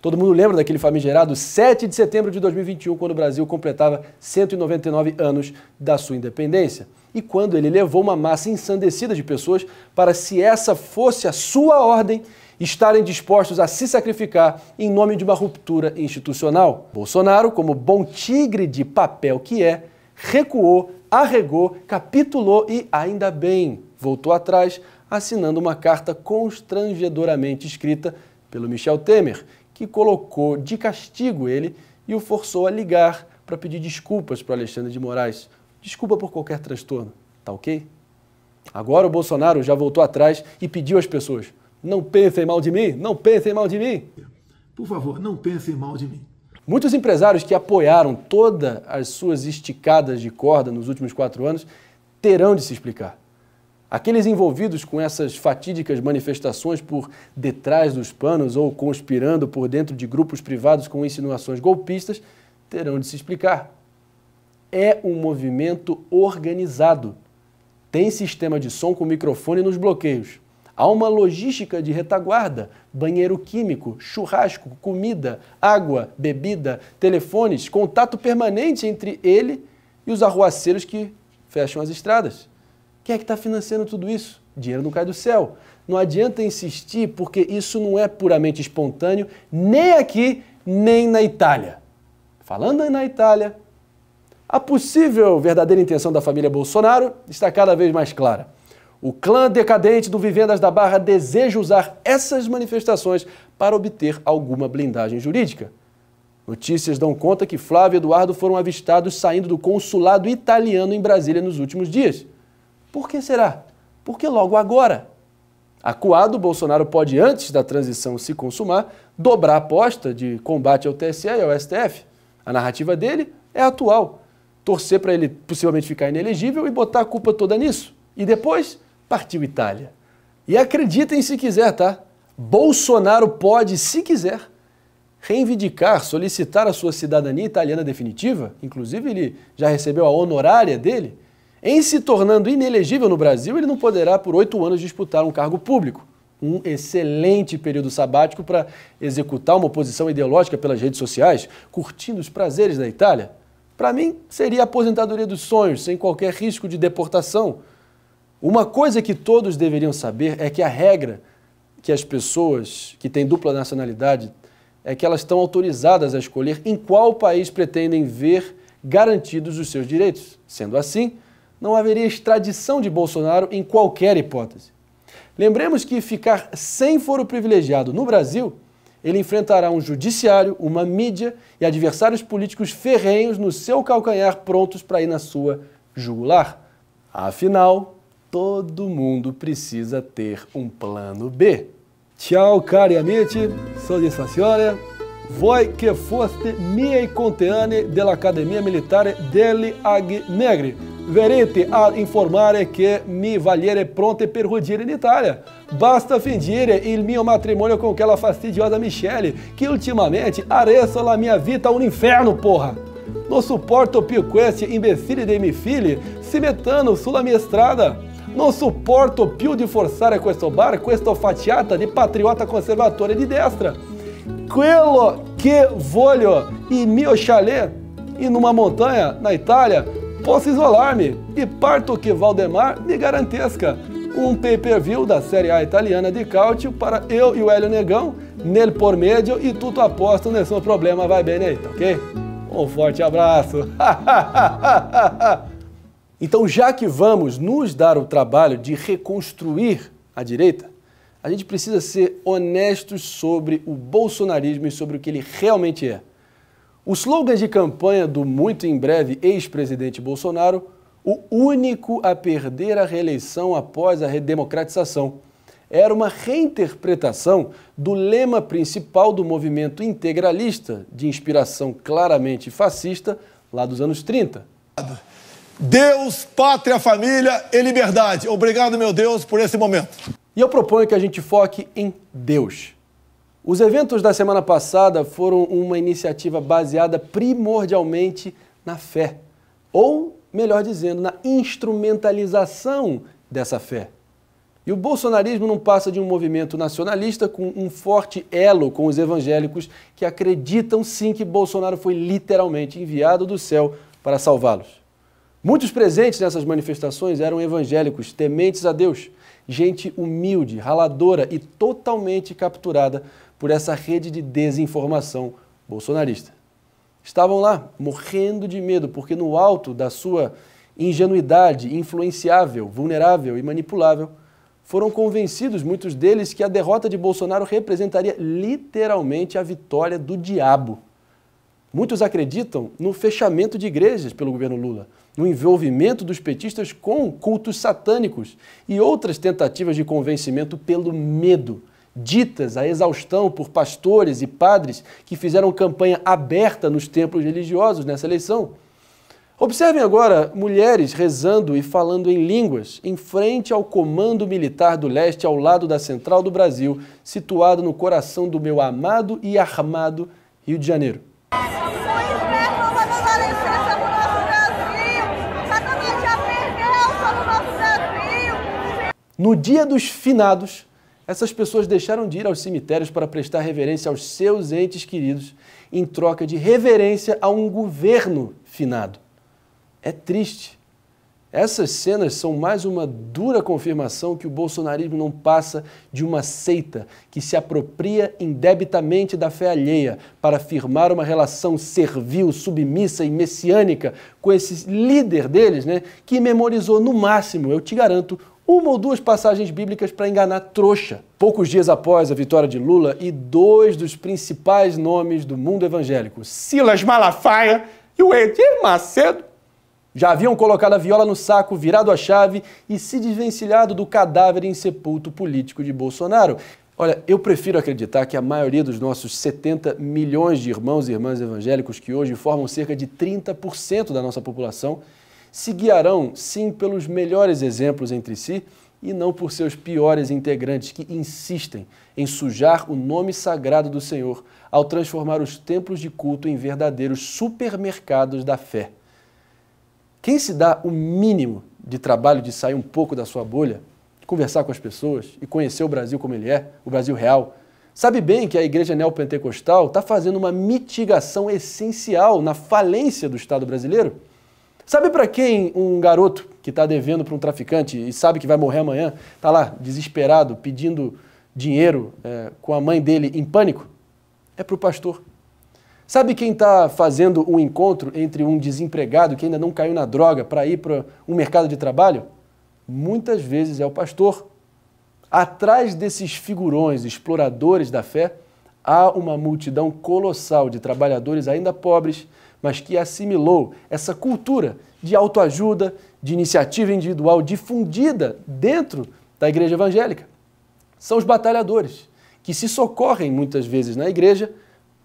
Todo mundo lembra daquele famigerado 7 de setembro de 2021, quando o Brasil completava 199 anos da sua independência. E quando ele levou uma massa ensandecida de pessoas para, se essa fosse a sua ordem, estarem dispostos a se sacrificar em nome de uma ruptura institucional. Bolsonaro, como bom tigre de papel que é, recuou, arregou, capitulou e, ainda bem, voltou atrás, assinando uma carta constrangedoramente escrita pelo Michel Temer, que colocou de castigo ele e o forçou a ligar para pedir desculpas para Alexandre de Moraes. Desculpa por qualquer transtorno, tá ok? Agora o Bolsonaro já voltou atrás e pediu às pessoas: não pensem mal de mim, não pensem mal de mim. Por favor, não pensem mal de mim. Muitos empresários que apoiaram todas as suas esticadas de corda nos últimos quatro anos terão de se explicar. Aqueles envolvidos com essas fatídicas manifestações por detrás dos panos ou conspirando por dentro de grupos privados com insinuações golpistas terão de se explicar. É um movimento organizado. Tem sistema de som com microfone nos bloqueios. Há uma logística de retaguarda: banheiro químico, churrasco, comida, água, bebida, telefones, contato permanente entre ele e os arruaceiros que fecham as estradas. Quem é que está financiando tudo isso? Dinheiro não cai do céu. Não adianta insistir, porque isso não é puramente espontâneo, nem aqui, nem na Itália. Falando na Itália, a possível verdadeira intenção da família Bolsonaro está cada vez mais clara o clã decadente do Vivendas da Barra deseja usar essas manifestações para obter alguma blindagem jurídica. Notícias dão conta que Flávio e Eduardo foram avistados saindo do consulado italiano em Brasília nos últimos dias. Por que será? Por que logo agora? Acuado, Bolsonaro pode, antes da transição se consumar, dobrar a aposta de combate ao TSE e ao STF. A narrativa dele é atual. Torcer para ele possivelmente ficar inelegível e botar a culpa toda nisso. E depois partiu Itália. E acreditem se quiser, tá? Bolsonaro pode, se quiser, reivindicar, solicitar a sua cidadania italiana definitiva, inclusive ele já recebeu a honorária dele, em se tornando inelegível no Brasil, ele não poderá por oito anos disputar um cargo público. Um excelente período sabático para executar uma oposição ideológica pelas redes sociais, curtindo os prazeres da Itália. Para mim, seria a aposentadoria dos sonhos, sem qualquer risco de deportação. Uma coisa que todos deveriam saber é que a regra que as pessoas que têm dupla nacionalidade é que elas estão autorizadas a escolher em qual país pretendem ver garantidos os seus direitos. Sendo assim, não haveria extradição de Bolsonaro em qualquer hipótese. Lembremos que ficar sem foro privilegiado no Brasil, ele enfrentará um judiciário, uma mídia e adversários políticos ferrenhos no seu calcanhar prontos para ir na sua jugular. Afinal, todo mundo precisa ter um plano B. Tchau, cari amici, sou de Sassione. Voi que foste miei conteane dell'Accademia Militare degli Aghi Negri. Verite a informare che mi valiere pronte per rugire in Italia. Basta fingire il mio matrimonio com aquela fastidiosa Michelle, que ultimamente areço la minha vita un inferno, porra! Não suporto più questi imbecile de miei figli, se metano sulla mia estrada. Não suporto più di forzare questo bar, questa fatiata de patriota conservatore de destra. Quello que voglio in mio chalet e numa montanha na Itália, posso isolar-me e parto que Valdemar me garantesca um pay-per-view da Série A italiana de cálcio para eu e o Hélio Negão, nele por médio e tudo aposto, nessun problema vai bem aí, ok? Um forte abraço! <laughs> Então, já que vamos nos dar o trabalho de reconstruir a direita, a gente precisa ser honestos sobre o bolsonarismo e sobre o que ele realmente é. O slogan de campanha do muito em breve ex-presidente Bolsonaro, o único a perder a reeleição após a redemocratização, era uma reinterpretação do lema principal do movimento integralista, de inspiração claramente fascista, lá dos anos 30. Deus, pátria, família e liberdade. Obrigado, meu Deus, por esse momento. E eu proponho que a gente foque em Deus. Os eventos da semana passada foram uma iniciativa baseada primordialmente na fé, ou, melhor dizendo, na instrumentalização dessa fé. E o bolsonarismo não passa de um movimento nacionalista com um forte elo com os evangélicos que acreditam sim que Bolsonaro foi literalmente enviado do céu para salvá-los. Muitos presentes nessas manifestações eram evangélicos, tementes a Deus, gente humilde, raladora e totalmente capturada por essa rede de desinformação bolsonarista. Estavam lá, morrendo de medo, porque no alto da sua ingenuidade, influenciável, vulnerável e manipulável, foram convencidos, muitos deles, que a derrota de Bolsonaro representaria literalmente a vitória do diabo. Muitos acreditam no fechamento de igrejas pelo governo Lula, no envolvimento dos petistas com cultos satânicos e outras tentativas de convencimento pelo medo, ditas à exaustão por pastores e padres que fizeram campanha aberta nos templos religiosos nessa eleição. Observem agora mulheres rezando e falando em línguas em frente ao Comando Militar do Leste, ao lado da Central do Brasil, situado no coração do meu amado e armado Rio de Janeiro. No dia dos finados, essas pessoas deixaram de ir aos cemitérios para prestar reverência aos seus entes queridos em troca de reverência a um governo finado. É triste. Essas cenas são mais uma dura confirmação que o bolsonarismo não passa de uma seita que se apropria indebitamente da fé alheia para firmar uma relação servil, submissa e messiânica com esse líder deles, né, que memorizou no máximo, eu te garanto, uma ou duas passagens bíblicas para enganar trouxa. Poucos dias após a vitória de Lula e dois dos principais nomes do mundo evangélico, Silas Malafaia e o Edir Macedo, já haviam colocado a viola no saco, virado a chave e se desvencilhado do cadáver insepulto político de Bolsonaro. Olha, eu prefiro acreditar que a maioria dos nossos 70 milhões de irmãos e irmãs evangélicos, que hoje formam cerca de 30% da nossa população, se guiarão, sim, pelos melhores exemplos entre si e não por seus piores integrantes que insistem em sujar o nome sagrado do Senhor ao transformar os templos de culto em verdadeiros supermercados da fé. Quem se dá o mínimo de trabalho de sair um pouco da sua bolha, conversar com as pessoas e conhecer o Brasil como ele é, o Brasil real, sabe bem que a igreja neopentecostal está fazendo uma mitigação essencial na falência do Estado brasileiro? Sabe para quem um garoto que está devendo para um traficante e sabe que vai morrer amanhã, está lá desesperado, pedindo dinheiro é, com a mãe dele em pânico? É para o pastor. Sabe quem está fazendo um encontro entre um desempregado que ainda não caiu na droga para ir para um mercado de trabalho? Muitas vezes é o pastor. Atrás desses figurões exploradores da fé, há uma multidão colossal de trabalhadores ainda pobres mas que assimilou essa cultura de autoajuda, de iniciativa individual difundida dentro da igreja evangélica. São os batalhadores, que se socorrem muitas vezes na igreja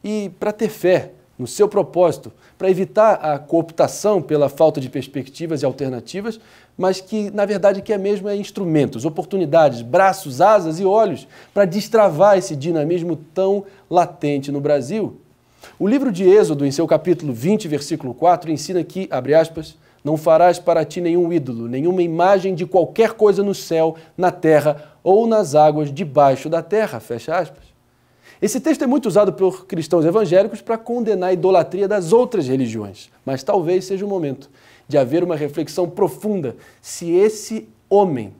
e para ter fé no seu propósito, para evitar a cooptação pela falta de perspectivas e alternativas, mas que na verdade que é mesmo é instrumentos, oportunidades, braços, asas e olhos para destravar esse dinamismo tão latente no Brasil o livro de Êxodo, em seu capítulo 20, versículo 4, ensina que, abre aspas, não farás para ti nenhum ídolo, nenhuma imagem de qualquer coisa no céu, na terra ou nas águas debaixo da terra, fecha aspas. Esse texto é muito usado por cristãos evangélicos para condenar a idolatria das outras religiões, mas talvez seja o momento de haver uma reflexão profunda se esse homem,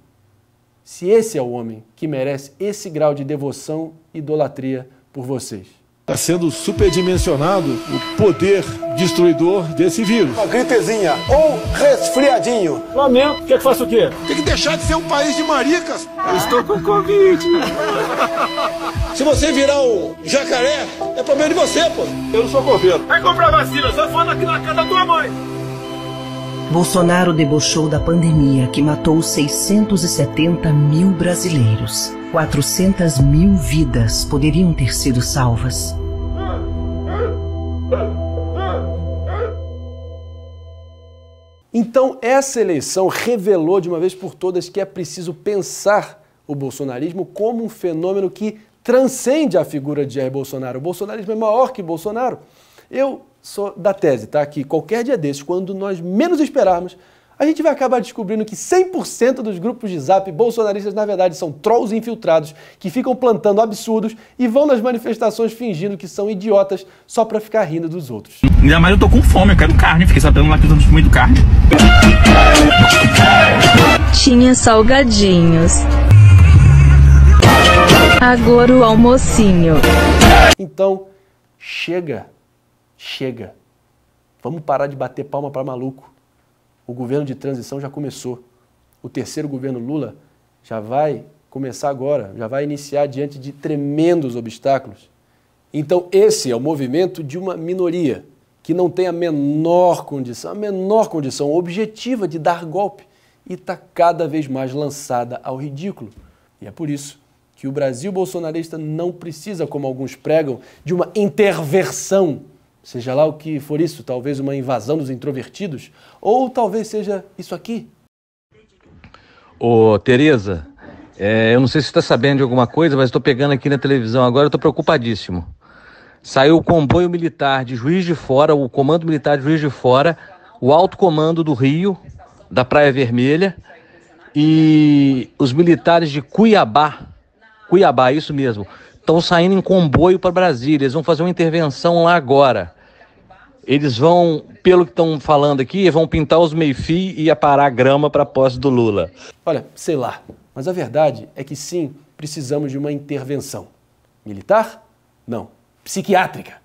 se esse é o homem que merece esse grau de devoção e idolatria por vocês. Está sendo superdimensionado o poder destruidor desse vírus. Uma gripezinha ou resfriadinho. Lamento. Quer que faça o quê? Tem que deixar de ser um país de maricas. Eu estou com Covid. Se você virar um jacaré, é problema de você, pô. Eu não sou coveiro. Vai comprar vacina, só fala aqui na casa da tua mãe. Bolsonaro debochou da pandemia que matou 670 mil brasileiros. 400 mil vidas poderiam ter sido salvas. Então, essa eleição revelou de uma vez por todas que é preciso pensar o bolsonarismo como um fenômeno que transcende a figura de Jair Bolsonaro. O bolsonarismo é maior que Bolsonaro. Eu sou da tese, tá? Que qualquer dia desses, quando nós menos esperarmos, a gente vai acabar descobrindo que 100% dos grupos de zap bolsonaristas, na verdade, são trolls infiltrados que ficam plantando absurdos e vão nas manifestações fingindo que são idiotas só pra ficar rindo dos outros. Ainda mais eu tô com fome, eu quero carne, fiquei sabendo lá que estamos comendo carne. Tinha salgadinhos. Agora o almocinho. Então, chega. Chega. Vamos parar de bater palma para maluco. O governo de transição já começou. O terceiro governo Lula já vai começar agora, já vai iniciar diante de tremendos obstáculos. Então, esse é o movimento de uma minoria que não tem a menor condição, a menor condição objetiva é de dar golpe e está cada vez mais lançada ao ridículo. E é por isso que o Brasil bolsonarista não precisa, como alguns pregam, de uma intervenção seja lá o que for isso, talvez uma invasão dos introvertidos, ou talvez seja isso aqui. Ô, Tereza, é, eu não sei se está sabendo de alguma coisa, mas estou pegando aqui na televisão agora, estou preocupadíssimo. Saiu o comboio militar de Juiz de Fora, o comando militar de Juiz de Fora, o alto comando do Rio, da Praia Vermelha, e os militares de Cuiabá, Cuiabá, isso mesmo, estão saindo em comboio para Brasília. Eles vão fazer uma intervenção lá agora eles vão, pelo que estão falando aqui, vão pintar os meio-fio e aparar a grama para a posse do Lula. Olha, sei lá, mas a verdade é que sim, precisamos de uma intervenção. Militar? Não. Psiquiátrica.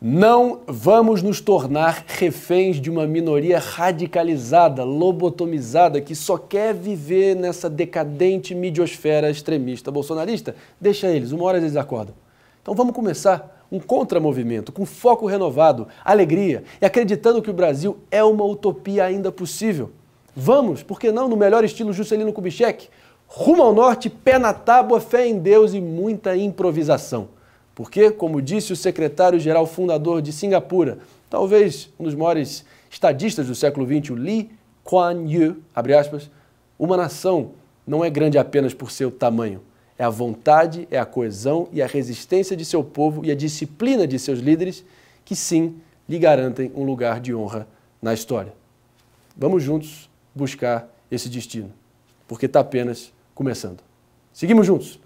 Não vamos nos tornar reféns de uma minoria radicalizada, lobotomizada, que só quer viver nessa decadente midiosfera extremista bolsonarista. Deixa eles, uma hora eles acordam. Então vamos começar um contramovimento, com foco renovado, alegria e acreditando que o Brasil é uma utopia ainda possível. Vamos, por que não, no melhor estilo Juscelino Kubitschek? Rumo ao norte, pé na tábua, fé em Deus e muita improvisação. Porque, como disse o secretário-geral fundador de Singapura, talvez um dos maiores estadistas do século XX, Lee Kuan Yew, abre aspas, uma nação não é grande apenas por seu tamanho, é a vontade, é a coesão e a resistência de seu povo e a disciplina de seus líderes que sim lhe garantem um lugar de honra na história. Vamos juntos buscar esse destino, porque está apenas começando. Seguimos juntos.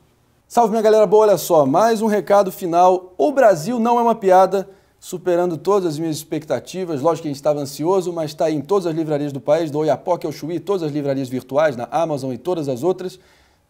Salve minha galera boa, olha só, mais um recado final. O Brasil não é uma piada, superando todas as minhas expectativas. Lógico que a gente estava ansioso, mas está em todas as livrarias do país, do Oiapoque ao Chuí, todas as livrarias virtuais, na Amazon e todas as outras.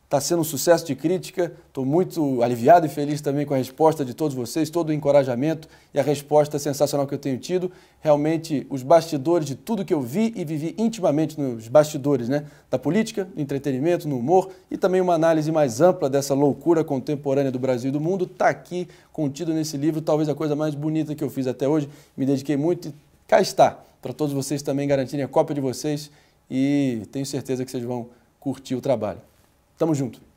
Está sendo um sucesso de crítica. Estou muito aliviado e feliz também com a resposta de todos vocês, todo o encorajamento e a resposta sensacional que eu tenho tido. Realmente, os bastidores de tudo que eu vi e vivi intimamente nos bastidores, né? Da política, no entretenimento, no humor e também uma análise mais ampla dessa loucura contemporânea do Brasil e do mundo, está aqui contido nesse livro, talvez a coisa mais bonita que eu fiz até hoje. Me dediquei muito e cá está, para todos vocês também garantirem a cópia de vocês e tenho certeza que vocês vão curtir o trabalho. Tamo junto.